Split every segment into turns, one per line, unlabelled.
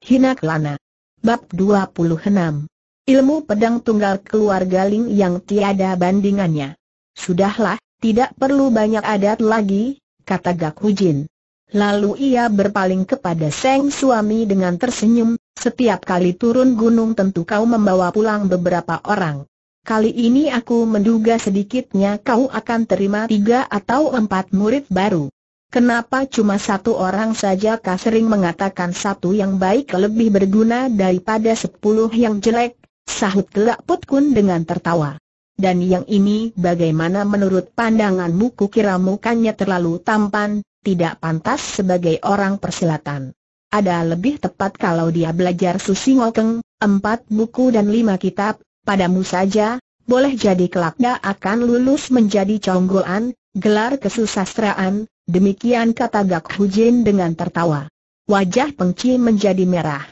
Hina Kelana. Bab 26. Ilmu pedang tunggal keluarga Ling yang tiada bandingannya. Sudahlah, tidak perlu banyak adat lagi, kata Gak Hujin. Lalu ia berpaling kepada Seng suami dengan tersenyum, setiap kali turun gunung tentu kau membawa pulang beberapa orang. Kali ini aku menduga sedikitnya kau akan terima tiga atau empat murid baru. Kenapa cuma satu orang saja Kasering sering mengatakan satu yang baik lebih berguna daripada sepuluh yang jelek? Sahut gelak Putkun dengan tertawa. Dan yang ini bagaimana menurut pandanganmu kukira mukanya terlalu tampan, tidak pantas sebagai orang persilatan. Ada lebih tepat kalau dia belajar Susi Ngokeng, empat buku dan lima kitab, padamu saja, boleh jadi kelak dia akan lulus menjadi conggoan, gelar kesusastraan, Demikian kata Gak Hujin dengan tertawa. Wajah Pengci menjadi merah.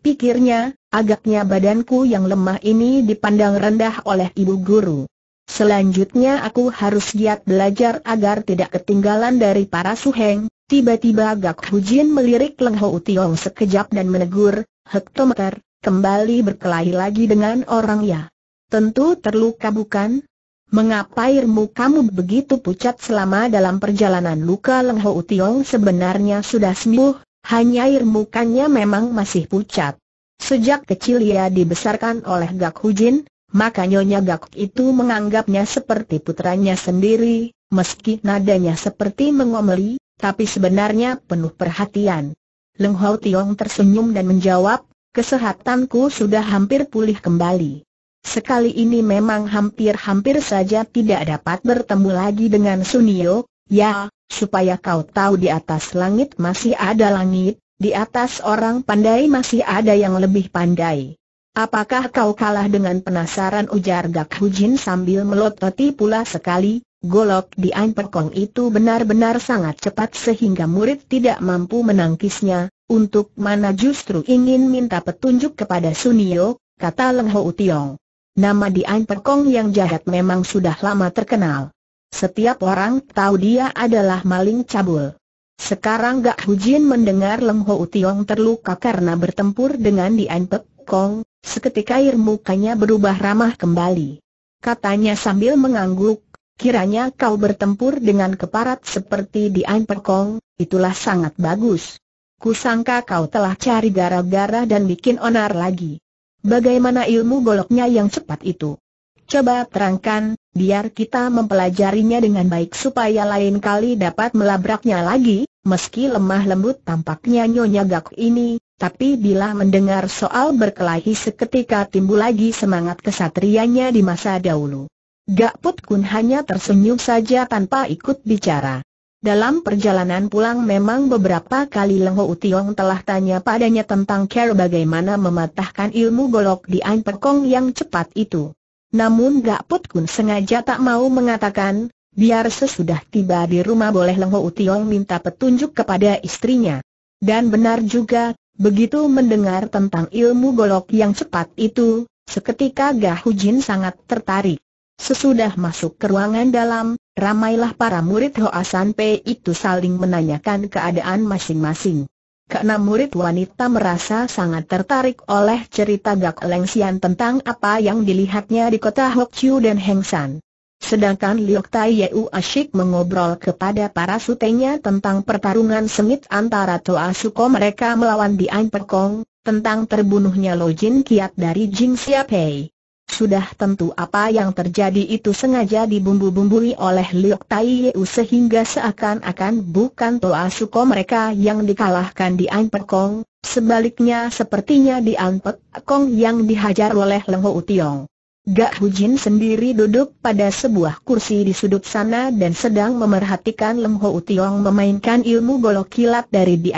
Pikirnya, agaknya badanku yang lemah ini dipandang rendah oleh ibu guru. Selanjutnya aku harus giat belajar agar tidak ketinggalan dari para suheng. Tiba-tiba Gak Hujin melirik Leng Ho Tiong sekejap dan menegur, Hektometer, kembali berkelahi lagi dengan orang ya. Tentu terluka bukan? Mengapa irmu kamu begitu pucat selama dalam perjalanan luka Leng Ho Tiong sebenarnya sudah sembuh, hanya irmukannya memang masih pucat. Sejak kecil ia dibesarkan oleh Gak Hujin, maka Nyonya Gak itu menganggapnya seperti putranya sendiri, meski nadanya seperti mengomeli, tapi sebenarnya penuh perhatian. Leng Ho Tiong tersenyum dan menjawab, kesehatanku sudah hampir pulih kembali. Sekali ini memang hampir-hampir saja tidak dapat bertemu lagi dengan Sunio, ya, supaya kau tahu di atas langit masih ada langit, di atas orang pandai masih ada yang lebih pandai. Apakah kau kalah dengan penasaran ujar Gak Hujin sambil melototi pula sekali, golok di Ampekong itu benar-benar sangat cepat sehingga murid tidak mampu menangkisnya, untuk mana justru ingin minta petunjuk kepada Sunio, kata Leng Ho Tiong. Nama Dian Perkong yang jahat memang sudah lama terkenal. Setiap orang tahu dia adalah maling cabul. Sekarang Gak Hujin mendengar Leng Ho Tiong terluka karena bertempur dengan Dian Perkong, seketika air mukanya berubah ramah kembali. Katanya sambil mengangguk, kiranya kau bertempur dengan keparat seperti Dian Perkong, itulah sangat bagus. Kusangka kau telah cari gara-gara dan bikin onar lagi. Bagaimana ilmu goloknya yang cepat itu? Coba terangkan, biar kita mempelajarinya dengan baik supaya lain kali dapat melabraknya lagi, meski lemah lembut tampaknya Nyonya Gak ini, tapi bila mendengar soal berkelahi seketika timbul lagi semangat kesatrianya di masa dahulu. Gak Put Kun hanya tersenyum saja tanpa ikut bicara. Dalam perjalanan pulang memang beberapa kali Leng Ho Utiong telah tanya padanya tentang cara bagaimana mematahkan ilmu golok di Ain Perkong yang cepat itu. Namun Gak Put Kun sengaja tak mau mengatakan, biar sesudah tiba di rumah boleh Leng Ho Utiong minta petunjuk kepada istrinya. Dan benar juga, begitu mendengar tentang ilmu golok yang cepat itu, seketika Gah Hujin sangat tertarik. Sesudah masuk ke ruangan dalam, Ramailah para murid Hoa San itu saling menanyakan keadaan masing-masing. Keenam murid wanita merasa sangat tertarik oleh cerita Gak Leng Xian tentang apa yang dilihatnya di kota Hok dan Heng Sedangkan Liok Tai Yeu asyik mengobrol kepada para sutenya tentang pertarungan sengit antara Toa Suko mereka melawan Dian Perkong, tentang terbunuhnya Lo Jin Kiat dari Jing Siap sudah tentu apa yang terjadi itu sengaja dibumbu-bumbui oleh Liok Tai sehingga seakan-akan bukan Toa Suko mereka yang dikalahkan di Kong, sebaliknya sepertinya di Kong yang dihajar oleh Leng Ho Tiong. Gak Hujin sendiri duduk pada sebuah kursi di sudut sana dan sedang memerhatikan Leng Ho Tiong memainkan ilmu golok kilat dari di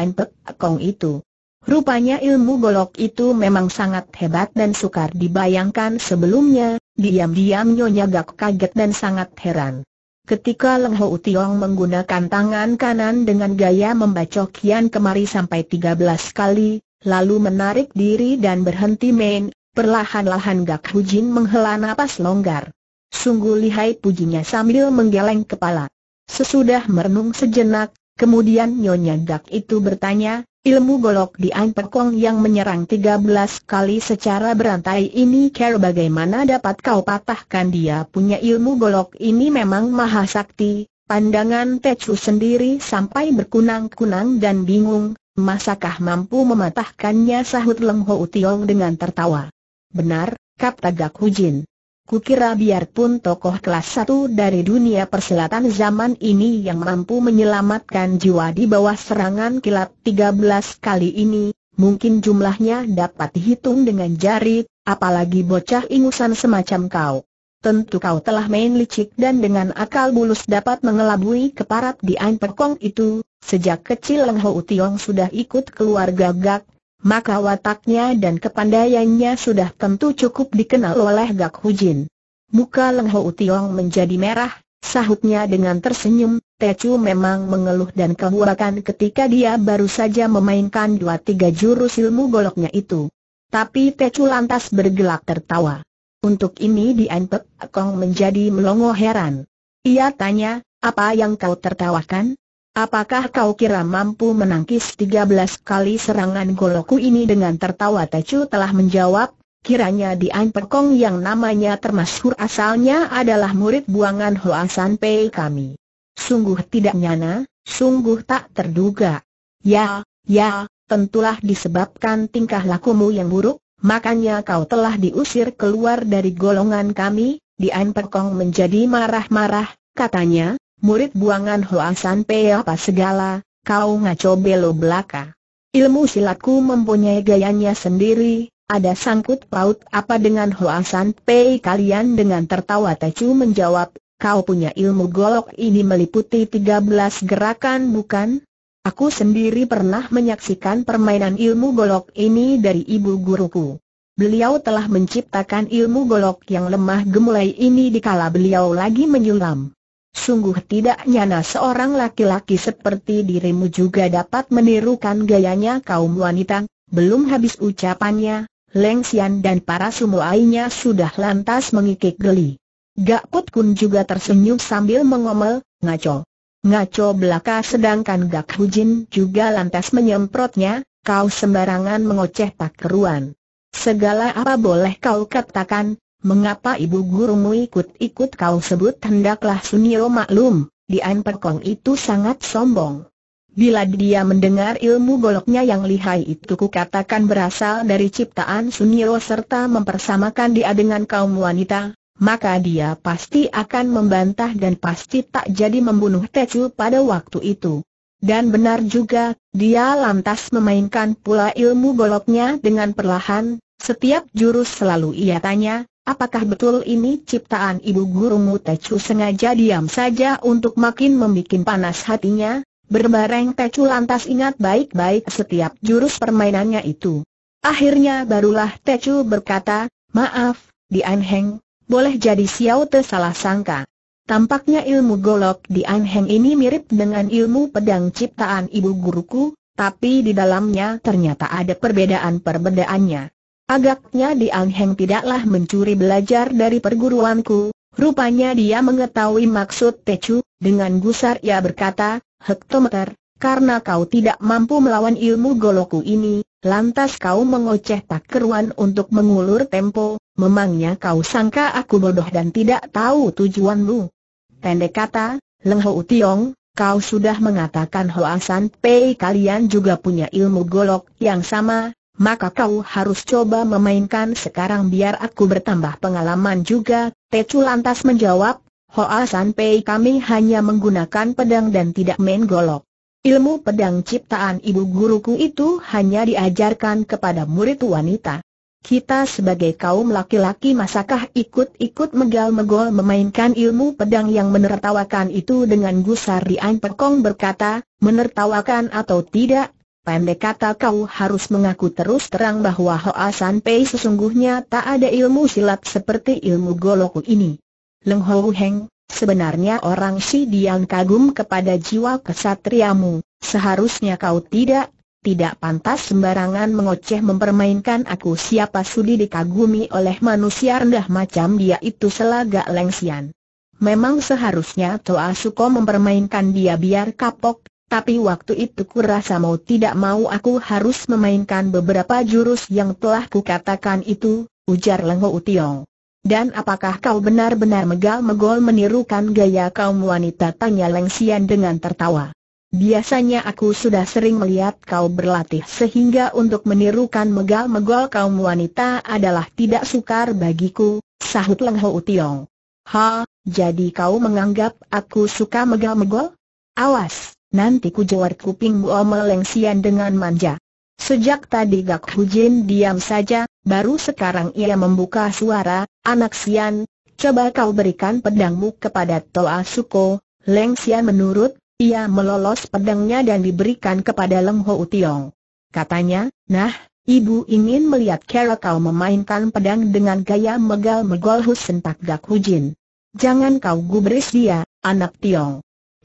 Kong itu. Rupanya ilmu golok itu memang sangat hebat dan sukar dibayangkan sebelumnya, diam-diam Nyonya Gak kaget dan sangat heran. Ketika Leng Ho Tiong menggunakan tangan kanan dengan gaya membacok kian kemari sampai 13 kali, lalu menarik diri dan berhenti main, perlahan-lahan Gak Hu Jin menghela napas longgar. Sungguh lihai pujinya sambil menggeleng kepala. Sesudah merenung sejenak, kemudian Nyonya Gak itu bertanya, Ilmu golok di Ampekong yang menyerang 13 kali secara berantai ini care bagaimana dapat kau patahkan dia punya ilmu golok ini memang maha sakti. Pandangan Tecu sendiri sampai berkunang-kunang dan bingung, masakah mampu mematahkannya sahut Leng Ho Tiong dengan tertawa. Benar, Kap Tagak Hujin. Kukira biarpun tokoh kelas satu dari dunia persilatan zaman ini yang mampu menyelamatkan jiwa di bawah serangan kilat 13 kali ini, mungkin jumlahnya dapat dihitung dengan jari, apalagi bocah ingusan semacam kau. Tentu kau telah main licik dan dengan akal bulus dapat mengelabui keparat di ain Pekong itu, sejak kecil Leng Ho Tiong sudah ikut keluarga Gak, maka wataknya dan kepandaiannya sudah tentu cukup dikenal oleh Gak Hujin. Muka Leng Ho Tiong menjadi merah, sahutnya dengan tersenyum, Tecu memang mengeluh dan kehurakan ketika dia baru saja memainkan dua tiga jurus ilmu goloknya itu. Tapi Tecu lantas bergelak tertawa. Untuk ini Dian Kong menjadi melongo heran. Ia tanya, apa yang kau tertawakan? Apakah kau kira mampu menangkis 13 kali serangan goloku ini dengan tertawa Tecu telah menjawab, kiranya Dian Perkong yang namanya termasuk asalnya adalah murid buangan Hoasan Pei kami. Sungguh tidak nyana, sungguh tak terduga. Ya, ya, tentulah disebabkan tingkah lakumu yang buruk, makanya kau telah diusir keluar dari golongan kami, Dian Perkong menjadi marah-marah, katanya, murid buangan Hoasan apa segala, kau ngaco belo belaka. Ilmu silatku mempunyai gayanya sendiri, ada sangkut paut apa dengan Hoasan Pei kalian dengan tertawa Tecu menjawab, kau punya ilmu golok ini meliputi 13 gerakan bukan? Aku sendiri pernah menyaksikan permainan ilmu golok ini dari ibu guruku. Beliau telah menciptakan ilmu golok yang lemah gemulai ini dikala beliau lagi menyulam. Sungguh tidak nyana seorang laki-laki seperti dirimu juga dapat menirukan gayanya kaum wanita. Belum habis ucapannya, Leng Xian dan para sumuainya sudah lantas mengikik geli. Gak Put Kun juga tersenyum sambil mengomel, ngaco. Ngaco belaka sedangkan Gak Hu Jin juga lantas menyemprotnya, kau sembarangan mengoceh tak keruan. Segala apa boleh kau katakan, mengapa ibu gurumu ikut-ikut kau sebut hendaklah Sunio maklum, di Perkong itu sangat sombong. Bila dia mendengar ilmu goloknya yang lihai itu kukatakan berasal dari ciptaan Sunio serta mempersamakan dia dengan kaum wanita, maka dia pasti akan membantah dan pasti tak jadi membunuh Tecu pada waktu itu. Dan benar juga, dia lantas memainkan pula ilmu goloknya dengan perlahan, setiap jurus selalu ia tanya, Apakah betul ini ciptaan ibu gurumu Tecu sengaja diam saja untuk makin membuat panas hatinya? Berbareng Tecu lantas ingat baik-baik setiap jurus permainannya itu. Akhirnya barulah Tecu berkata, maaf, Dianheng, Anheng, boleh jadi Xiao Te salah sangka. Tampaknya ilmu golok Dianheng Anheng ini mirip dengan ilmu pedang ciptaan ibu guruku, tapi di dalamnya ternyata ada perbedaan-perbedaannya. Agaknya Diang Heng tidaklah mencuri belajar dari perguruanku, rupanya dia mengetahui maksud techu. dengan gusar ia berkata, hektometer, karena kau tidak mampu melawan ilmu goloku ini, lantas kau mengoceh tak keruan untuk mengulur tempo, memangnya kau sangka aku bodoh dan tidak tahu tujuanmu. Pendek kata, Leng Ho Tiong, kau sudah mengatakan Hoasan Pei kalian juga punya ilmu golok yang sama, maka kau harus coba memainkan sekarang biar aku bertambah pengalaman juga, Tecu lantas menjawab, Hoa San Pei kami hanya menggunakan pedang dan tidak main golok. Ilmu pedang ciptaan ibu guruku itu hanya diajarkan kepada murid wanita. Kita sebagai kaum laki-laki masakah ikut-ikut megal-megol memainkan ilmu pedang yang menertawakan itu dengan gusar Rian Pekong berkata, menertawakan atau tidak, Pendek kata kau harus mengaku terus terang bahwa Hoa San Pei sesungguhnya tak ada ilmu silat seperti ilmu Goloku ini. Leng Hou Heng, sebenarnya orang si Dian kagum kepada jiwa kesatriamu, seharusnya kau tidak, tidak pantas sembarangan mengoceh mempermainkan aku siapa sudi dikagumi oleh manusia rendah macam dia itu selaga lengsian. Memang seharusnya Toa Suko mempermainkan dia biar kapok, tapi waktu itu kurasa mau tidak mau aku harus memainkan beberapa jurus yang telah ku katakan itu, ujar Lengho Utiong. Dan apakah kau benar-benar megal-megol menirukan gaya kaum wanita tanya Leng Xian dengan tertawa. Biasanya aku sudah sering melihat kau berlatih sehingga untuk menirukan megal-megol kaum wanita adalah tidak sukar bagiku, sahut Leng Ho Utiong. Ha, jadi kau menganggap aku suka megal-megol? Awas, nanti ku jawar kupingmu melengsian dengan manja. Sejak tadi Gak Hujin diam saja, baru sekarang ia membuka suara, anak Sian, coba kau berikan pedangmu kepada Toa Suko, Leng Sian menurut, ia melolos pedangnya dan diberikan kepada Leng Ho Tiong. Katanya, nah, Ibu ingin melihat cara kau memainkan pedang dengan gaya megal-megol Husen Gak Hujin. Jangan kau gubris dia, anak Tiong.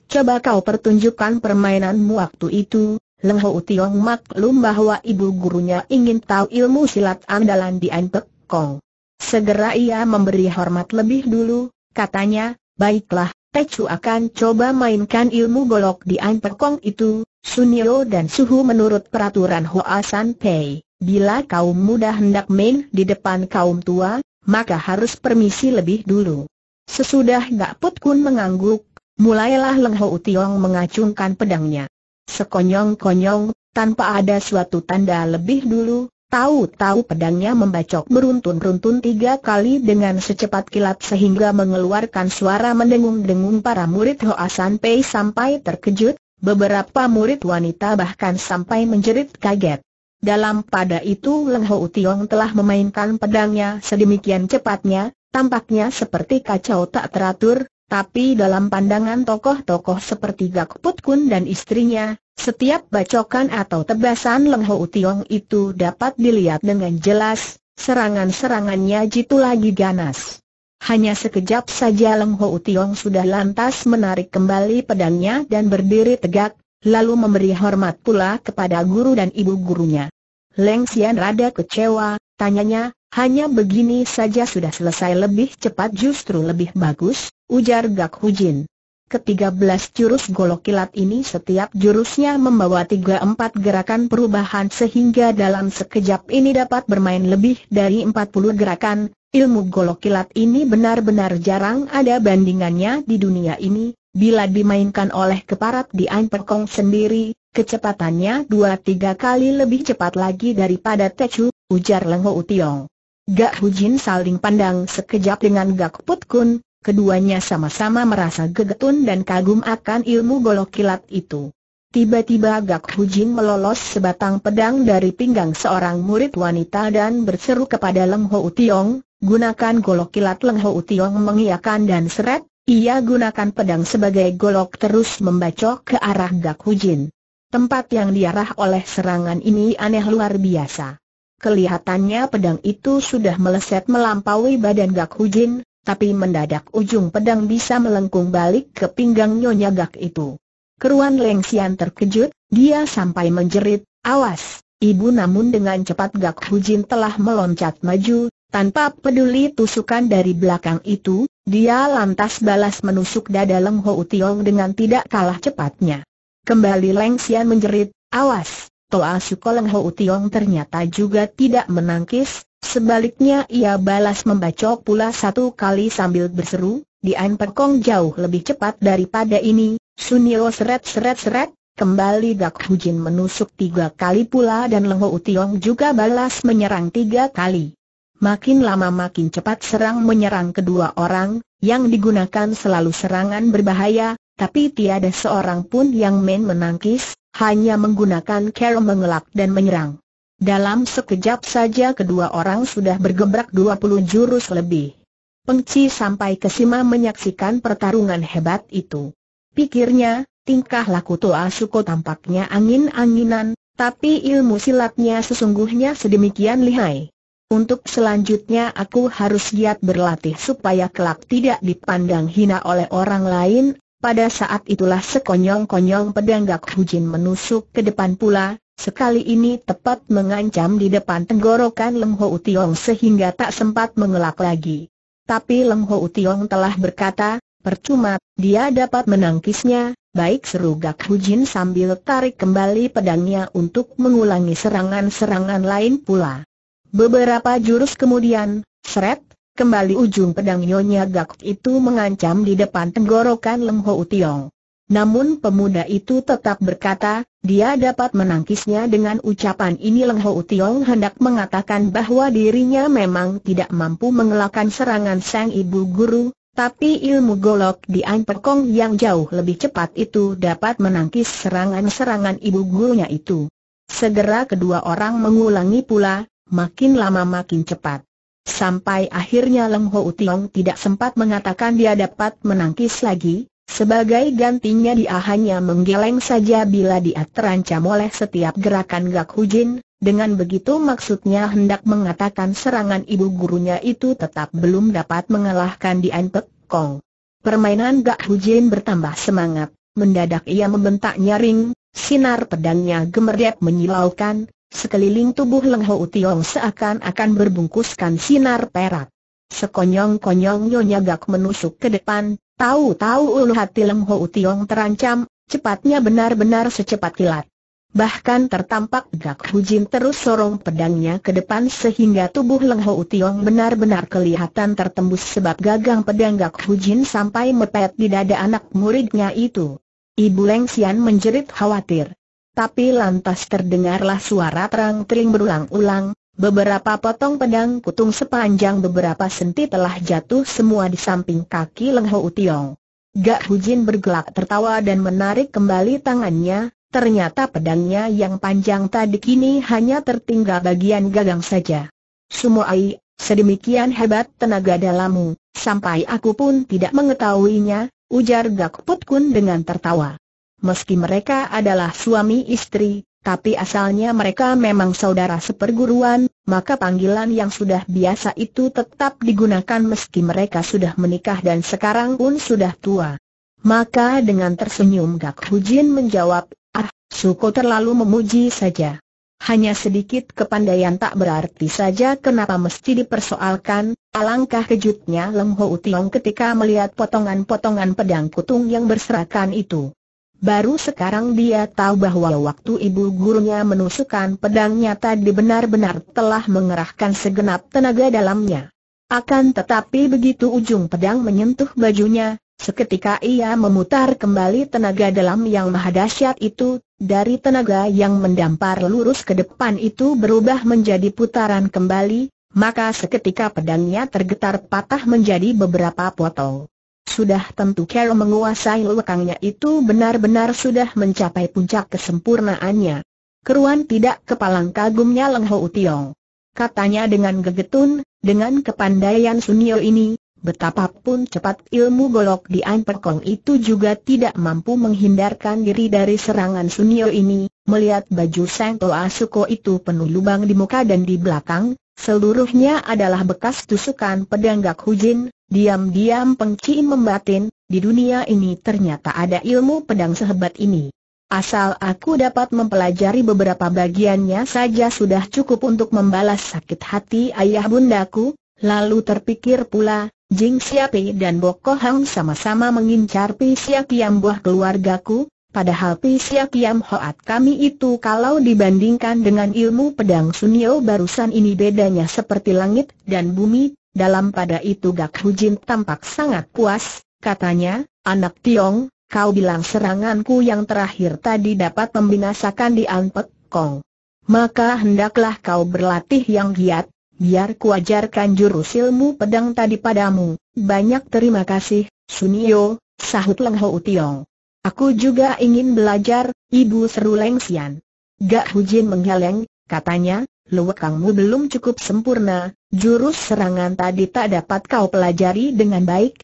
Coba kau pertunjukkan permainanmu waktu itu, Leng Ho Tiong maklum bahwa ibu gurunya ingin tahu ilmu silat andalan di Anpek Kong. Segera ia memberi hormat lebih dulu, katanya, baiklah, Pecu akan coba mainkan ilmu golok di Anpek Kong itu, Sunio dan Suhu menurut peraturan Hoa San Pei. Bila kaum muda hendak main di depan kaum tua, maka harus permisi lebih dulu. Sesudah Gak Put Kun mengangguk, Mulailah Leng Ho utiong mengacungkan pedangnya. Sekonyong-konyong, tanpa ada suatu tanda lebih dulu, tahu-tahu pedangnya membacok beruntun-runtun tiga kali dengan secepat kilat sehingga mengeluarkan suara mendengung-dengung para murid ho asan Pei sampai terkejut, beberapa murid wanita bahkan sampai menjerit kaget. Dalam pada itu Leng Ho utiong telah memainkan pedangnya sedemikian cepatnya, tampaknya seperti kacau tak teratur, tapi dalam pandangan tokoh-tokoh seperti Gak Put Kun dan istrinya, setiap bacokan atau tebasan Leng Ho Tiong itu dapat dilihat dengan jelas, serangan-serangannya jitu lagi ganas. Hanya sekejap saja Leng Ho Tiong sudah lantas menarik kembali pedangnya dan berdiri tegak, lalu memberi hormat pula kepada guru dan ibu gurunya. Leng Xian rada kecewa, tanyanya, hanya begini saja sudah selesai lebih cepat justru lebih bagus, ujar Gak Hujin. Ketiga belas jurus golok kilat ini setiap jurusnya membawa tiga empat gerakan perubahan sehingga dalam sekejap ini dapat bermain lebih dari empat puluh gerakan, ilmu golok kilat ini benar-benar jarang ada bandingannya di dunia ini, bila dimainkan oleh keparat di Anperkong sendiri, kecepatannya dua tiga kali lebih cepat lagi daripada Techu, ujar Leng Ho Gak Hujin saling pandang sekejap dengan Gak Put Kun, Keduanya sama-sama merasa gegetun dan kagum akan ilmu golok kilat itu. Tiba-tiba Gak Hujin melolos sebatang pedang dari pinggang seorang murid wanita dan berseru kepada Leng Ho Tiong, gunakan golok kilat Leng Ho Tiong mengiakan dan seret, ia gunakan pedang sebagai golok terus membacok ke arah Gak Hujin. Tempat yang diarah oleh serangan ini aneh luar biasa. Kelihatannya pedang itu sudah meleset melampaui badan Gak Hujin, tapi mendadak ujung pedang bisa melengkung balik ke pinggang Nyonya Gak itu. Keruan Leng Xian terkejut, dia sampai menjerit, awas, ibu namun dengan cepat Gak Hujin telah meloncat maju, tanpa peduli tusukan dari belakang itu, dia lantas balas menusuk dada Leng Ho Tiong dengan tidak kalah cepatnya. Kembali Leng Xian menjerit, awas, Toa Suko Leng Ho Tiong ternyata juga tidak menangkis, Sebaliknya ia balas membacok pula satu kali sambil berseru, Dian Perkong jauh lebih cepat daripada ini, Sunio seret-seret-seret, Kembali Gak Hujin menusuk tiga kali pula dan Lengho Utiong juga balas menyerang tiga kali. Makin lama makin cepat serang menyerang kedua orang, yang digunakan selalu serangan berbahaya, tapi tiada seorang pun yang main menangkis, hanya menggunakan kera mengelak dan menyerang. Dalam sekejap saja kedua orang sudah bergebrak 20 jurus lebih. Pengci sampai ke Sima menyaksikan pertarungan hebat itu. Pikirnya, tingkah laku Toa Suko tampaknya angin-anginan, tapi ilmu silatnya sesungguhnya sedemikian lihai. Untuk selanjutnya aku harus giat berlatih supaya kelak tidak dipandang hina oleh orang lain, pada saat itulah sekonyong-konyong pedang Gak Hujin menusuk ke depan pula, Sekali ini tepat mengancam di depan tenggorokan Leng Ho Utiong sehingga tak sempat mengelak lagi. Tapi Leng Ho Utiong telah berkata, percuma, dia dapat menangkisnya, baik seru Gak Jin sambil tarik kembali pedangnya untuk mengulangi serangan-serangan lain pula. Beberapa jurus kemudian, seret, kembali ujung pedang Nyonya Gak itu mengancam di depan tenggorokan Leng Ho Utiong. Namun pemuda itu tetap berkata, dia dapat menangkisnya dengan ucapan ini Leng Ho Tiong hendak mengatakan bahwa dirinya memang tidak mampu mengelakkan serangan sang ibu guru, tapi ilmu golok di Perkong yang jauh lebih cepat itu dapat menangkis serangan-serangan ibu gurunya itu. Segera kedua orang mengulangi pula, makin lama makin cepat. Sampai akhirnya Leng Ho Tiong tidak sempat mengatakan dia dapat menangkis lagi, sebagai gantinya dia hanya menggeleng saja bila dia terancam oleh setiap gerakan Gak Hujin, dengan begitu maksudnya hendak mengatakan serangan ibu gurunya itu tetap belum dapat mengalahkan Dian Pek Kong. Permainan Gak Hujin bertambah semangat, mendadak ia membentak nyaring, sinar pedangnya gemerdep menyilaukan, sekeliling tubuh Leng Ho Tiong seakan-akan berbungkuskan sinar perak. Sekonyong-konyong Nyonya Gak menusuk ke depan, Tahu-tahu ulu hati Leng Ho Utiong terancam, cepatnya benar-benar secepat kilat. Bahkan tertampak gak hujin terus sorong pedangnya ke depan sehingga tubuh Leng Ho Utiong benar-benar kelihatan tertembus sebab gagang pedang gak hujin sampai mepet di dada anak muridnya itu. Ibu Leng Xian menjerit khawatir. Tapi lantas terdengarlah suara terang-tering berulang-ulang, Beberapa potong pedang kutung sepanjang beberapa senti telah jatuh semua di samping kaki Leng Ho Tiong. Gak Hujin bergelak tertawa dan menarik kembali tangannya, ternyata pedangnya yang panjang tadi kini hanya tertinggal bagian gagang saja. Ai, sedemikian hebat tenaga dalammu, sampai aku pun tidak mengetahuinya, ujar Gak Put Kun dengan tertawa. Meski mereka adalah suami istri, tapi asalnya mereka memang saudara seperguruan, maka panggilan yang sudah biasa itu tetap digunakan meski mereka sudah menikah dan sekarang pun sudah tua. Maka dengan tersenyum Gak Hujin menjawab, ah, suku terlalu memuji saja. Hanya sedikit kepandaian tak berarti saja kenapa mesti dipersoalkan, alangkah kejutnya Leng Ho Utiong ketika melihat potongan-potongan pedang kutung yang berserakan itu. Baru sekarang dia tahu bahwa waktu ibu gurunya menusukkan pedangnya tadi benar-benar telah mengerahkan segenap tenaga dalamnya. Akan tetapi begitu ujung pedang menyentuh bajunya, seketika ia memutar kembali tenaga dalam yang maha mahadasyat itu, dari tenaga yang mendampar lurus ke depan itu berubah menjadi putaran kembali, maka seketika pedangnya tergetar patah menjadi beberapa potong. Sudah tentu Carol menguasai lekangnya itu benar-benar sudah mencapai puncak kesempurnaannya. Keruan tidak kepalang kagumnya Leng Ho Utiong. Katanya dengan gegetun, dengan kepandaian Sunio ini, betapapun cepat ilmu golok di Anperkong itu juga tidak mampu menghindarkan diri dari serangan Sunio ini, melihat baju Sengto Asuko itu penuh lubang di muka dan di belakang, seluruhnya adalah bekas tusukan pedang Gak Hujin, Diam-diam pengci membatin, di dunia ini ternyata ada ilmu pedang sehebat ini. Asal aku dapat mempelajari beberapa bagiannya saja sudah cukup untuk membalas sakit hati ayah bundaku, lalu terpikir pula, Jing Siapi dan Boko Hang sama-sama mengincar Siap Kiam buah keluargaku, padahal Siap Kiam Hoat kami itu kalau dibandingkan dengan ilmu pedang Sunio barusan ini bedanya seperti langit dan bumi, dalam pada itu Gak Hujin tampak sangat puas, katanya, anak Tiong, kau bilang seranganku yang terakhir tadi dapat membinasakan di Anpek Kong. Maka hendaklah kau berlatih yang giat, biar kuajarkan jurus ilmu pedang tadi padamu. Banyak terima kasih, Sunio, sahut Leng Ho Tiong. Aku juga ingin belajar, Ibu seru Leng Sian. Gak Hujin menggeleng, katanya, kamu belum cukup sempurna, Jurus serangan tadi tak dapat kau pelajari dengan baik,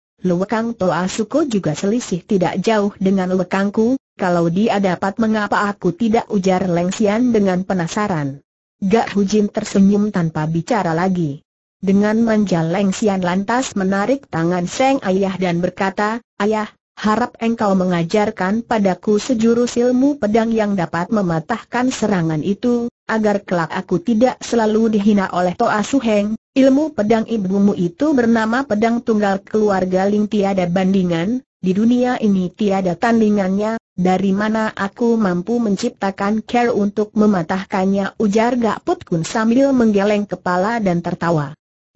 Toa Asuko juga selisih tidak jauh dengan Luekangku, kalau dia dapat mengapa aku tidak ujar Lengsian dengan penasaran. Gak Hujin tersenyum tanpa bicara lagi. Dengan manja Lengsian lantas menarik tangan Seng Ayah dan berkata, Ayah, harap engkau mengajarkan padaku sejurus ilmu pedang yang dapat mematahkan serangan itu, agar kelak aku tidak selalu dihina oleh Toa Heng, ilmu pedang ibumu itu bernama pedang tunggal keluarga Ling tiada bandingan, di dunia ini tiada tandingannya, dari mana aku mampu menciptakan care untuk mematahkannya ujar Gak Put Kun sambil menggeleng kepala dan tertawa.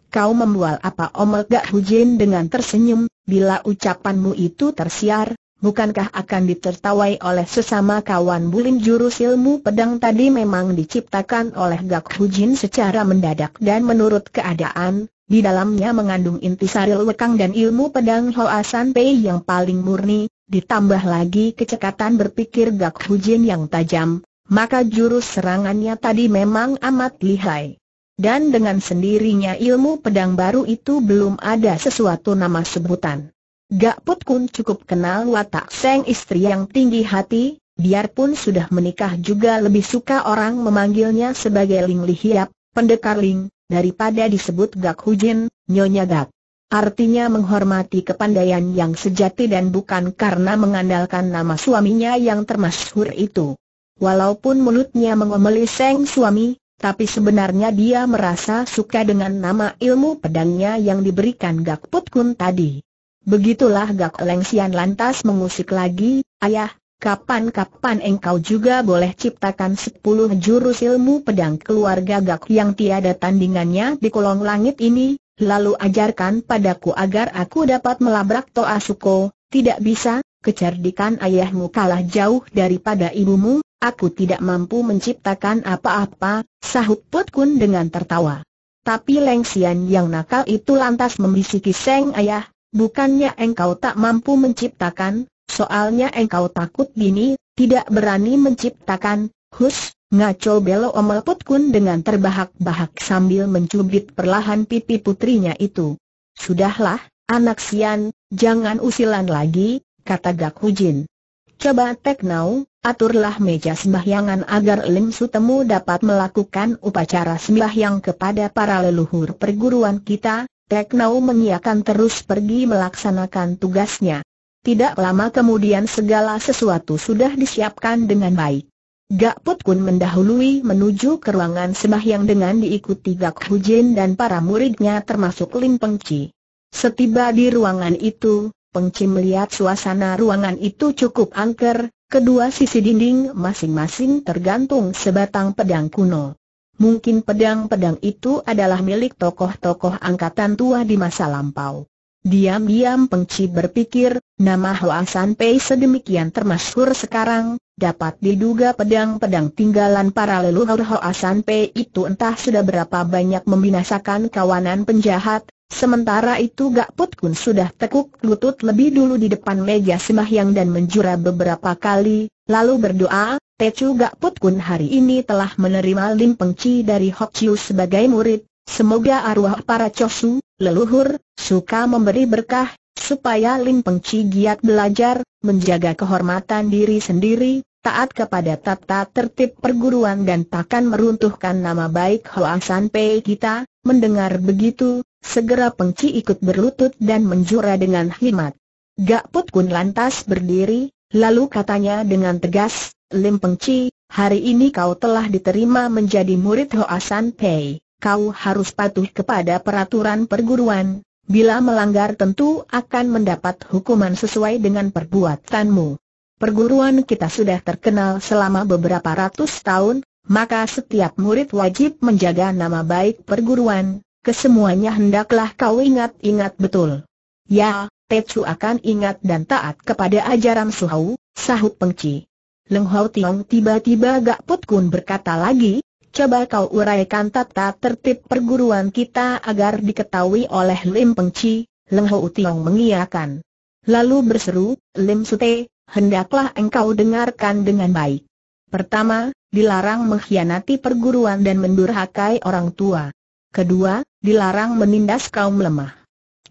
Kau membual apa omel Gak Hujin dengan tersenyum, bila ucapanmu itu tersiar, bukankah akan ditertawai oleh sesama kawan Bulin jurus ilmu pedang tadi memang diciptakan oleh Gak Hujin secara mendadak dan menurut keadaan, di dalamnya mengandung inti intisari lekang dan ilmu pedang San Pei yang paling murni, ditambah lagi kecekatan berpikir Gak Hujin yang tajam, maka jurus serangannya tadi memang amat lihai. Dan dengan sendirinya ilmu pedang baru itu belum ada sesuatu nama sebutan. Gak Put Kun cukup kenal watak Seng istri yang tinggi hati, biarpun sudah menikah juga lebih suka orang memanggilnya sebagai Ling Li Hiap, pendekar Ling, daripada disebut Gak Hujin, Nyonya Gak. Artinya menghormati kepandaian yang sejati dan bukan karena mengandalkan nama suaminya yang termasyhur itu. Walaupun mulutnya mengomeli Seng suami, tapi sebenarnya dia merasa suka dengan nama ilmu pedangnya yang diberikan Gak Put Kun tadi. Begitulah Gak Lengsian lantas mengusik lagi, ayah, kapan-kapan engkau juga boleh ciptakan sepuluh jurus ilmu pedang keluarga Gak yang tiada tandingannya di kolong langit ini, lalu ajarkan padaku agar aku dapat melabrak Toa Suko, tidak bisa, kecerdikan ayahmu kalah jauh daripada ibumu, aku tidak mampu menciptakan apa-apa, sahut Put Kun dengan tertawa. Tapi Lengsian yang nakal itu lantas membisiki Seng Ayah, Bukannya engkau tak mampu menciptakan, soalnya engkau takut bini, tidak berani menciptakan, hus, ngaco belo omel putkun dengan terbahak-bahak sambil mencubit perlahan pipi putrinya itu. Sudahlah, anak sian, jangan usilan lagi, kata Gak Hujin. Coba tek now, aturlah meja sembahyangan agar Lim Sutemu dapat melakukan upacara sembahyang kepada para leluhur perguruan kita, Teknau mengiakan terus pergi melaksanakan tugasnya. Tidak lama kemudian segala sesuatu sudah disiapkan dengan baik. Gak Put Kun mendahului menuju ke ruangan sembahyang dengan diikuti Gak Hujin dan para muridnya termasuk Lim Pengci. Setiba di ruangan itu, Pengci melihat suasana ruangan itu cukup angker, kedua sisi dinding masing-masing tergantung sebatang pedang kuno. Mungkin pedang-pedang itu adalah milik tokoh-tokoh angkatan tua di masa lampau. Diam-diam Chi berpikir, nama Hoa San Pei sedemikian termasyhur sekarang, dapat diduga pedang-pedang tinggalan para leluhur Hoa San Pei itu entah sudah berapa banyak membinasakan kawanan penjahat, sementara itu Gak Put Kun sudah tekuk lutut lebih dulu di depan meja Yang dan menjura beberapa kali, lalu berdoa, Tecu Gak Put Kun hari ini telah menerima Lim Pengci dari Hok Chiu sebagai murid, semoga arwah para cosu, leluhur, suka memberi berkah, supaya Lim Pengci giat belajar, menjaga kehormatan diri sendiri, taat kepada tata tertib perguruan dan takkan meruntuhkan nama baik Hoa San Pei kita, mendengar begitu, segera Pengci ikut berlutut dan menjura dengan hikmat. Gak Put Kun lantas berdiri, lalu katanya dengan tegas, Lim Pengci, hari ini kau telah diterima menjadi murid Hoa San Pei. Kau harus patuh kepada peraturan perguruan. Bila melanggar tentu akan mendapat hukuman sesuai dengan perbuatanmu. Perguruan kita sudah terkenal selama beberapa ratus tahun, maka setiap murid wajib menjaga nama baik perguruan. Kesemuanya hendaklah kau ingat-ingat betul. Ya, Tetsu akan ingat dan taat kepada ajaran Suhau, sahut Pengci. Leng Hau Tiong tiba-tiba Gak Put Kun berkata lagi, coba kau uraikan tata tertib perguruan kita agar diketahui oleh Lim Peng Chi, Leng Hau Tiong mengiakan. Lalu berseru, Lim Sute, hendaklah engkau dengarkan dengan baik. Pertama, dilarang mengkhianati perguruan dan mendurhakai orang tua. Kedua, dilarang menindas kaum lemah.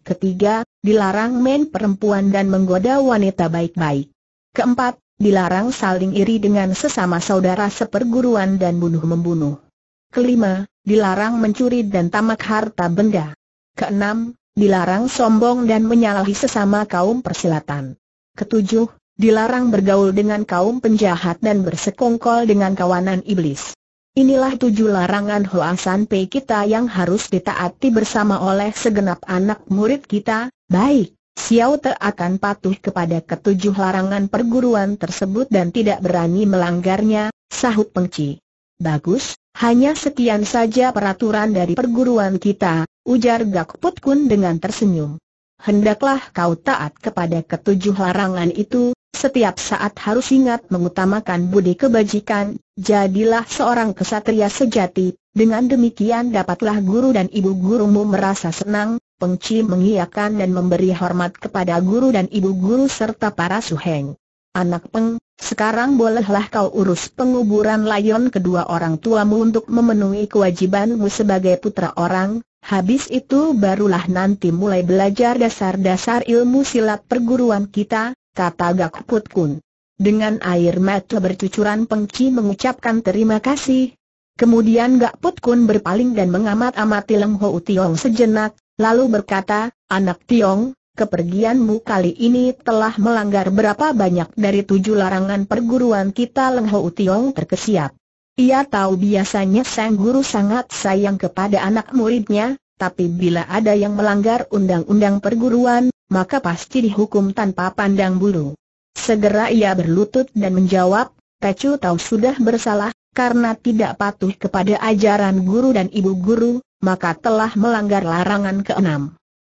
Ketiga, dilarang main perempuan dan menggoda wanita baik-baik. Keempat, dilarang saling iri dengan sesama saudara seperguruan dan bunuh-membunuh. Kelima, dilarang mencuri dan tamak harta benda. Keenam, dilarang sombong dan menyalahi sesama kaum persilatan. Ketujuh, dilarang bergaul dengan kaum penjahat dan bersekongkol dengan kawanan iblis. Inilah tujuh larangan Hoasan Pei kita yang harus ditaati bersama oleh segenap anak murid kita, baik Xiao Te akan patuh kepada ketujuh larangan perguruan tersebut dan tidak berani melanggarnya, sahut Pengci. Bagus, hanya sekian saja peraturan dari perguruan kita, ujar Gak Put Kun dengan tersenyum. Hendaklah kau taat kepada ketujuh larangan itu, setiap saat harus ingat mengutamakan budi kebajikan, jadilah seorang kesatria sejati, dengan demikian dapatlah guru dan ibu gurumu merasa senang, pengci mengiyakan dan memberi hormat kepada guru dan ibu guru serta para suheng. Anak peng, sekarang bolehlah kau urus penguburan layon kedua orang tuamu untuk memenuhi kewajibanmu sebagai putra orang, Habis itu barulah nanti mulai belajar dasar-dasar ilmu silat perguruan kita, kata Gak Put Kun. Dengan air mata bercucuran Pengci mengucapkan terima kasih. Kemudian Gak Put Kun berpaling dan mengamat-amati Leng Ho U Tiong sejenak, lalu berkata, Anak Tiong, kepergianmu kali ini telah melanggar berapa banyak dari tujuh larangan perguruan kita Leng Ho U Tiong terkesiap. Ia tahu biasanya sang guru sangat sayang kepada anak muridnya, tapi bila ada yang melanggar undang-undang perguruan, maka pasti dihukum tanpa pandang bulu. Segera ia berlutut dan menjawab, Tecu tahu sudah bersalah, karena tidak patuh kepada ajaran guru dan ibu guru, maka telah melanggar larangan keenam.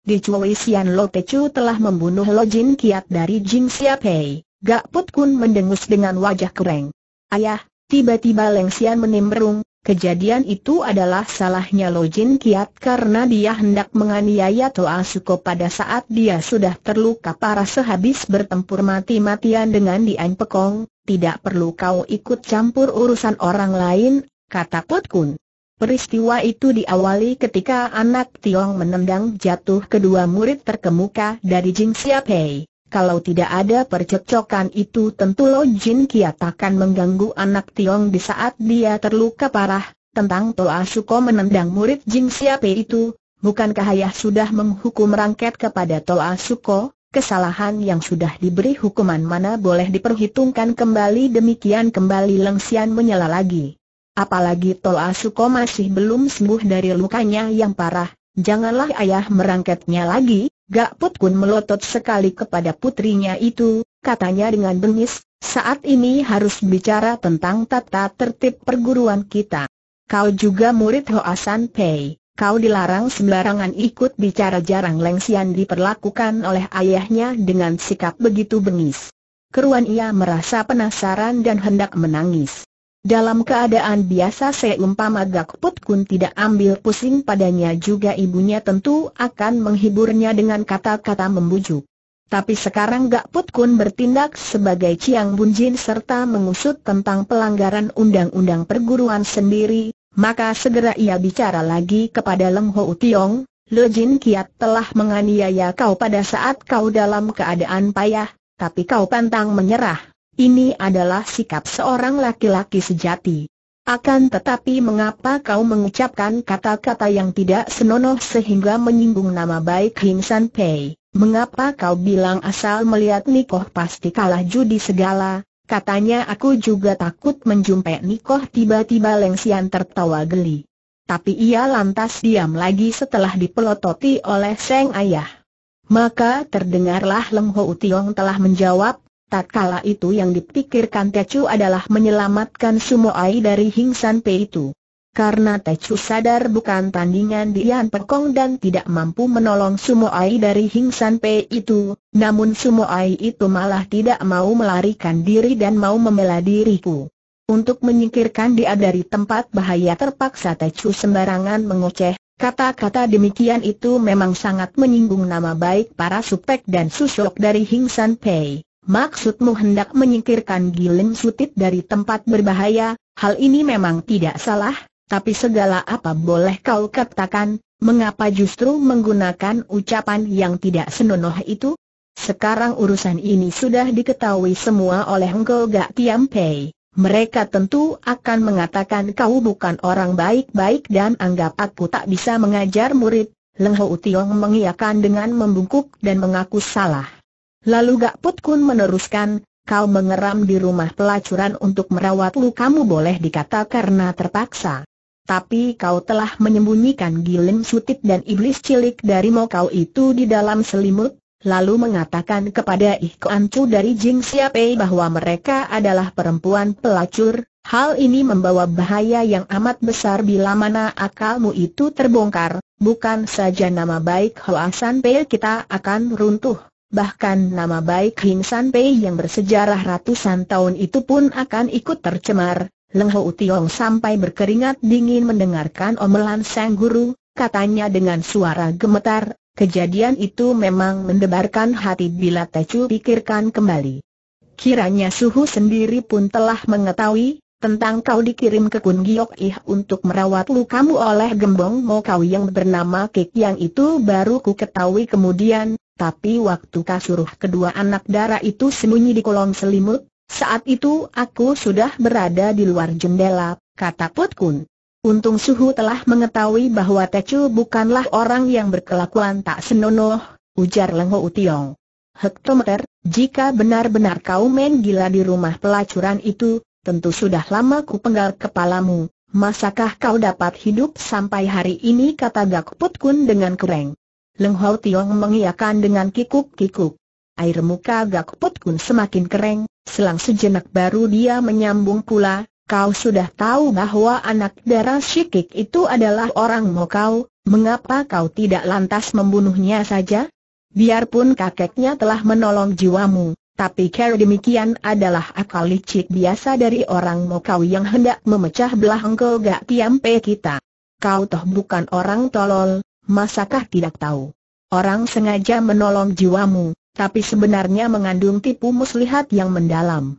Di Cui Sian Lo Tecu telah membunuh Lo Jin Kiat dari Jin Pei. Gak Put Kun mendengus dengan wajah kering. Ayah, tiba-tiba Leng Sian menimbrung, Kejadian itu adalah salahnya Lo Jin Kiat karena dia hendak menganiaya Toa Suko pada saat dia sudah terluka parah sehabis bertempur mati-matian dengan Dian Pekong, tidak perlu kau ikut campur urusan orang lain, kata Put Kun. Peristiwa itu diawali ketika anak Tiong menendang jatuh kedua murid terkemuka dari Jing Siap kalau tidak ada percekcokan itu tentu Lo Jin Kiat akan mengganggu anak Tiong di saat dia terluka parah. Tentang Tol Asuko menendang murid Jin Siapa itu, bukankah ayah sudah menghukum rangket kepada Tol Asuko? Kesalahan yang sudah diberi hukuman mana boleh diperhitungkan kembali demikian kembali Lengsian menyala lagi. Apalagi Tol Asuko masih belum sembuh dari lukanya yang parah, janganlah ayah merangketnya lagi, Gak Put Kun melotot sekali kepada putrinya itu, katanya dengan bengis, saat ini harus bicara tentang tata tertib perguruan kita. Kau juga murid Hoasan Pei, kau dilarang sembarangan ikut bicara jarang Lengsian diperlakukan oleh ayahnya dengan sikap begitu bengis. Keruan ia merasa penasaran dan hendak menangis. Dalam keadaan biasa seumpama Gak Put Kun tidak ambil pusing padanya juga ibunya tentu akan menghiburnya dengan kata-kata membujuk. Tapi sekarang Gak Put Kun bertindak sebagai Ciang Bunjin serta mengusut tentang pelanggaran undang-undang perguruan sendiri, maka segera ia bicara lagi kepada Leng Ho Tiong, Lo Jin Kiat telah menganiaya kau pada saat kau dalam keadaan payah, tapi kau pantang menyerah. Ini adalah sikap seorang laki-laki sejati. Akan tetapi mengapa kau mengucapkan kata-kata yang tidak senonoh sehingga menyinggung nama baik Hing San Pei? Mengapa kau bilang asal melihat Nikoh pasti kalah judi segala? Katanya aku juga takut menjumpai Nikoh tiba-tiba Lengsian tertawa geli. Tapi ia lantas diam lagi setelah dipelototi oleh Seng Ayah. Maka terdengarlah Leng Ho Tiong telah menjawab, kala itu yang dipikirkan Tecu adalah menyelamatkan Ai dari Hingsan Pei itu. Karena Tecu sadar bukan tandingan Dian Pekong dan tidak mampu menolong Ai dari Hingsan Pei itu, namun Ai itu malah tidak mau melarikan diri dan mau membela diriku. Untuk menyingkirkan dia dari tempat bahaya terpaksa Tecu sembarangan mengoceh, kata-kata demikian itu memang sangat menyinggung nama baik para supek dan susok dari Hingsan Pei. Maksudmu hendak menyingkirkan Gilin Sutit dari tempat berbahaya, hal ini memang tidak salah, tapi segala apa boleh kau katakan, mengapa justru menggunakan ucapan yang tidak senonoh itu? Sekarang urusan ini sudah diketahui semua oleh Engkau Gak Tiam Pei. Mereka tentu akan mengatakan kau bukan orang baik-baik dan anggap aku tak bisa mengajar murid. Leng Ho Tiong mengiyakan dengan membungkuk dan mengaku salah. Lalu Gak Put Kun meneruskan, kau mengeram di rumah pelacuran untuk merawat kamu boleh dikata karena terpaksa. Tapi kau telah menyembunyikan giling sutip dan iblis cilik dari kau itu di dalam selimut, lalu mengatakan kepada Iko Ancu dari Jing Siapei bahwa mereka adalah perempuan pelacur, hal ini membawa bahaya yang amat besar bila mana akalmu itu terbongkar, bukan saja nama baik Hoa San Pei kita akan runtuh bahkan nama baik Hing San Pei yang bersejarah ratusan tahun itu pun akan ikut tercemar. Leng Hou Tiong sampai berkeringat dingin mendengarkan omelan sang guru, katanya dengan suara gemetar, kejadian itu memang mendebarkan hati bila Tecu pikirkan kembali. Kiranya suhu sendiri pun telah mengetahui, tentang kau dikirim ke Kun Giok Ih untuk merawat lu kamu oleh gembong Mo Kau yang bernama Kik yang itu baru ku ketahui kemudian, tapi waktu kasuruh kedua anak dara itu sembunyi di kolong selimut, saat itu aku sudah berada di luar jendela, kata Put Kun. Untung Suhu telah mengetahui bahwa Tecu bukanlah orang yang berkelakuan tak senonoh, ujar Lengho Utiong. Hektometer, jika benar-benar kau main gila di rumah pelacuran itu, tentu sudah lama ku penggal kepalamu, masakah kau dapat hidup sampai hari ini kata Gak Put Kun dengan kereng. Leng Hau Tiong mengiakan dengan kikuk-kikuk. Air muka Gak Put Kun semakin kereng, selang sejenak baru dia menyambung pula, Kau sudah tahu bahwa anak darah Shikik itu adalah orang Mokau, mengapa kau tidak lantas membunuhnya saja? Biarpun kakeknya telah menolong jiwamu, tapi cara demikian adalah akal licik biasa dari orang Mokawi yang hendak memecah belah engkau gak tiampe kita. Kau toh bukan orang tolol, masakah tidak tahu? Orang sengaja menolong jiwamu, tapi sebenarnya mengandung tipu muslihat yang mendalam.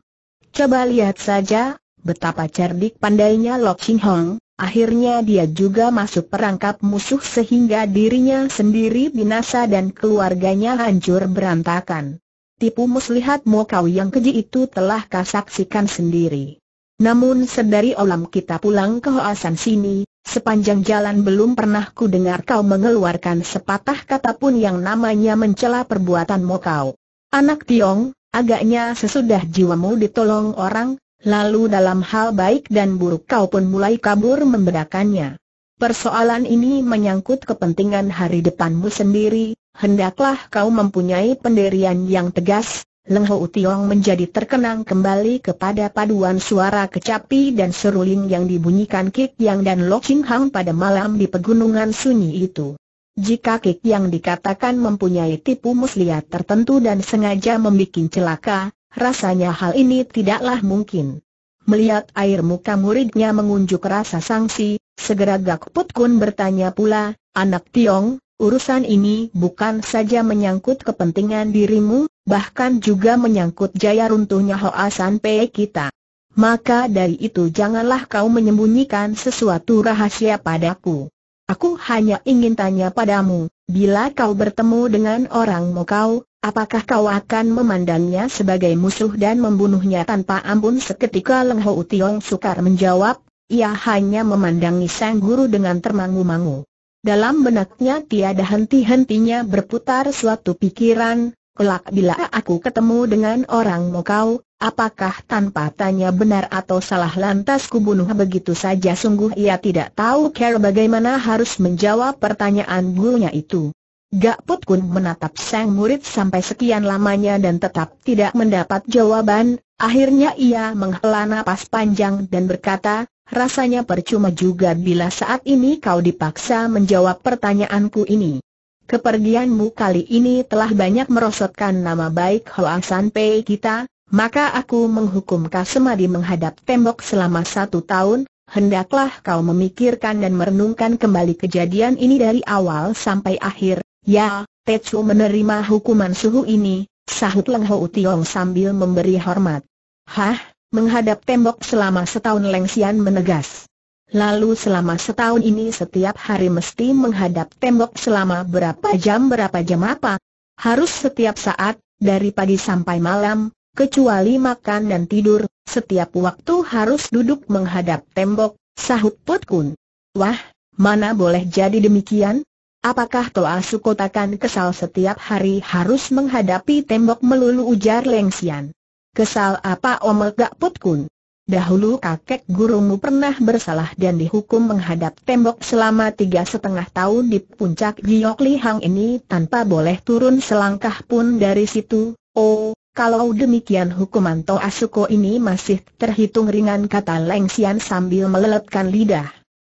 Coba lihat saja, betapa cerdik pandainya Lok Ching Hong, akhirnya dia juga masuk perangkap musuh sehingga dirinya sendiri binasa dan keluarganya hancur berantakan tipu muslihat mokau yang keji itu telah kasaksikan sendiri. Namun sedari olam kita pulang ke Hoasan sini, sepanjang jalan belum pernah ku dengar kau mengeluarkan sepatah kata pun yang namanya mencela perbuatan mokau. Anak Tiong, agaknya sesudah jiwamu ditolong orang, lalu dalam hal baik dan buruk kau pun mulai kabur membedakannya. Persoalan ini menyangkut kepentingan hari depanmu sendiri, hendaklah kau mempunyai pendirian yang tegas, Leng Ho Tiong menjadi terkenang kembali kepada paduan suara kecapi dan seruling yang dibunyikan Kik Yang dan Lo Ching Hang pada malam di pegunungan sunyi itu. Jika Kik Yang dikatakan mempunyai tipu muslihat tertentu dan sengaja membuat celaka, rasanya hal ini tidaklah mungkin. Melihat air muka muridnya mengunjuk rasa sangsi, segera Gak Put Kun bertanya pula, anak Tiong, Urusan ini bukan saja menyangkut kepentingan dirimu, bahkan juga menyangkut jaya runtuhnya Hoa San kita. Maka dari itu janganlah kau menyembunyikan sesuatu rahasia padaku. Aku hanya ingin tanya padamu, bila kau bertemu dengan orang Mokau, apakah kau akan memandangnya sebagai musuh dan membunuhnya tanpa ampun seketika Leng Ho Tiong sukar menjawab, ia hanya memandangi sang guru dengan termangu-mangu. Dalam benaknya tiada henti-hentinya berputar suatu pikiran, kelak bila aku ketemu dengan orang Mokau, apakah tanpa tanya benar atau salah lantas kubunuh begitu saja sungguh ia tidak tahu care bagaimana harus menjawab pertanyaan gurunya itu. Gak Put Kun menatap sang murid sampai sekian lamanya dan tetap tidak mendapat jawaban, akhirnya ia menghela napas panjang dan berkata, Rasanya percuma juga bila saat ini kau dipaksa menjawab pertanyaanku ini. Kepergianmu kali ini telah banyak merosotkan nama baik Hoa San Pei kita, maka aku menghukum kau semadi menghadap tembok selama satu tahun, hendaklah kau memikirkan dan merenungkan kembali kejadian ini dari awal sampai akhir. Ya, Tetsu menerima hukuman suhu ini, sahut Leng Ho Tiong sambil memberi hormat. Hah, menghadap tembok selama setahun Lengsian menegas. Lalu selama setahun ini setiap hari mesti menghadap tembok selama berapa jam berapa jam apa? Harus setiap saat, dari pagi sampai malam, kecuali makan dan tidur, setiap waktu harus duduk menghadap tembok, sahut Pot Kun. Wah, mana boleh jadi demikian? Apakah Toa Sukotakan kesal setiap hari harus menghadapi tembok melulu ujar Lengsian? Kesal apa omel put Kun? Dahulu kakek gurumu pernah bersalah dan dihukum menghadap tembok selama tiga setengah tahun di puncak Giok Lihang ini tanpa boleh turun selangkah pun dari situ. Oh, kalau demikian hukuman Suko ini masih terhitung ringan kata Leng Xian sambil meleletkan lidah.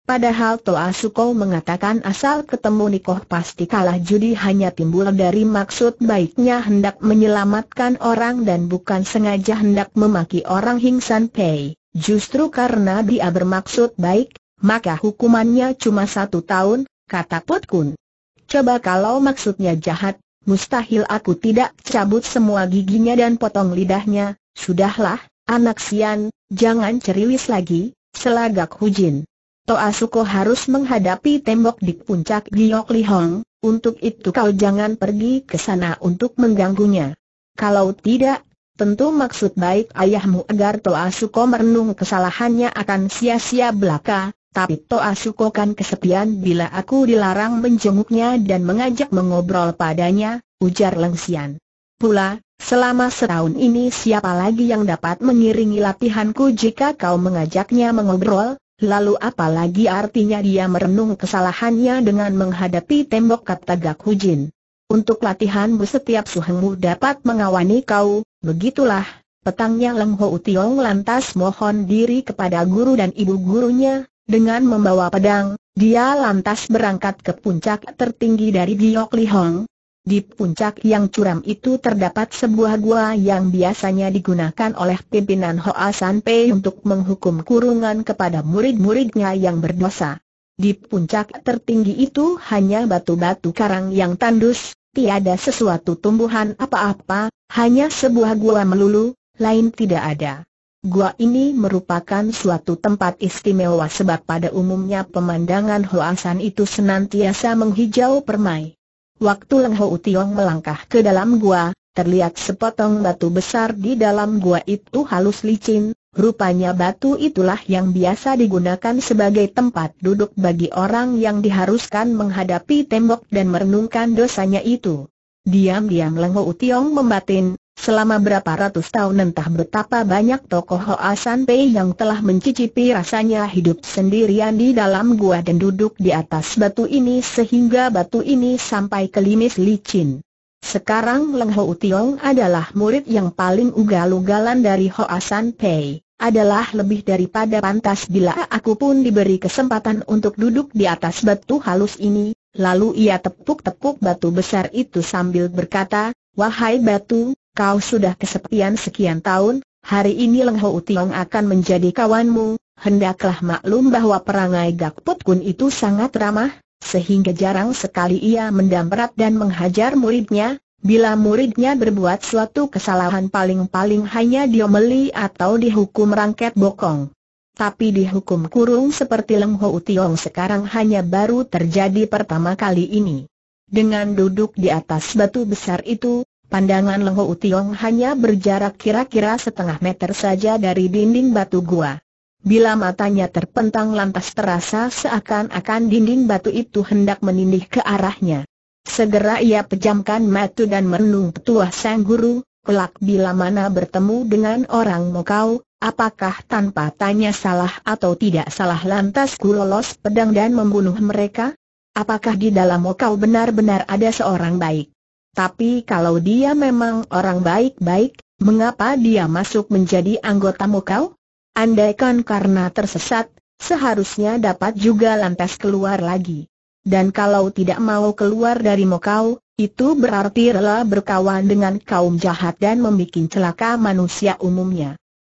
Padahal Toa Suko mengatakan asal ketemu Nikoh pasti kalah judi hanya timbul dari maksud baiknya hendak menyelamatkan orang dan bukan sengaja hendak memaki orang Hingsan Pei. Justru karena dia bermaksud baik, maka hukumannya cuma satu tahun, kata Pot Kun. Coba kalau maksudnya jahat, mustahil aku tidak cabut semua giginya dan potong lidahnya, sudahlah, anak sian, jangan ceriwis lagi, selagak hujin. Toa Suko harus menghadapi tembok di puncak Giok Li Hong, untuk itu kau jangan pergi ke sana untuk mengganggunya. Kalau tidak, tentu maksud baik ayahmu agar Toa Suko merenung kesalahannya akan sia-sia belaka, tapi Toa Suko kan kesepian bila aku dilarang menjenguknya dan mengajak mengobrol padanya, ujar Lengsian. Pula, selama setahun ini siapa lagi yang dapat mengiringi latihanku jika kau mengajaknya mengobrol? Lalu apa lagi artinya dia merenung kesalahannya dengan menghadapi tembok kata Gak Hujin. Untuk latihanmu setiap suhengmu dapat mengawani kau, begitulah. Petangnya Leng Ho Tiong lantas mohon diri kepada guru dan ibu gurunya, dengan membawa pedang, dia lantas berangkat ke puncak tertinggi dari Giok Hong. Di puncak yang curam itu terdapat sebuah gua yang biasanya digunakan oleh pimpinan Hoa San Pei untuk menghukum kurungan kepada murid-muridnya yang berdosa. Di puncak tertinggi itu hanya batu-batu karang yang tandus, tiada sesuatu tumbuhan apa-apa, hanya sebuah gua melulu, lain tidak ada. Gua ini merupakan suatu tempat istimewa sebab pada umumnya pemandangan Hoa San itu senantiasa menghijau permai. Waktu Leng Ho Tiong melangkah ke dalam gua, terlihat sepotong batu besar di dalam gua itu halus licin, Rupanya batu itulah yang biasa digunakan sebagai tempat duduk bagi orang yang diharuskan menghadapi tembok dan merenungkan dosanya itu. Diam-diam Leng Ho Tiong membatin, Selama berapa ratus tahun entah betapa banyak tokoh Hoa San Pei yang telah mencicipi rasanya hidup sendirian di dalam gua dan duduk di atas batu ini sehingga batu ini sampai kelimis licin. Sekarang Leng Ho Tiong adalah murid yang paling ugal-ugalan dari Hoa San Pei, adalah lebih daripada pantas bila aku pun diberi kesempatan untuk duduk di atas batu halus ini. Lalu ia tepuk-tepuk batu besar itu sambil berkata, Wahai batu, kau sudah kesepian sekian tahun, hari ini Leng Ho Utiong akan menjadi kawanmu, hendaklah maklum bahwa perangai Gak Put Kun itu sangat ramah, sehingga jarang sekali ia mendamprat dan menghajar muridnya, bila muridnya berbuat suatu kesalahan paling-paling hanya diomeli atau dihukum rangket bokong. Tapi dihukum kurung seperti Leng Ho Utiong sekarang hanya baru terjadi pertama kali ini. Dengan duduk di atas batu besar itu, Pandangan Leho Utiong hanya berjarak kira-kira setengah meter saja dari dinding batu gua. Bila matanya terpentang lantas terasa seakan-akan dinding batu itu hendak menindih ke arahnya. Segera ia pejamkan mata dan merenung petua sang guru, kelak bila mana bertemu dengan orang Mokau, apakah tanpa tanya salah atau tidak salah lantas ku lolos pedang dan membunuh mereka? Apakah di dalam Mokau benar-benar ada seorang baik? Tapi kalau dia memang orang baik-baik, mengapa dia masuk menjadi anggota kau? Andaikan karena tersesat, seharusnya dapat juga lantas keluar lagi. Dan kalau tidak mau keluar dari Mokau, itu berarti rela berkawan dengan kaum jahat dan membuat celaka manusia umumnya.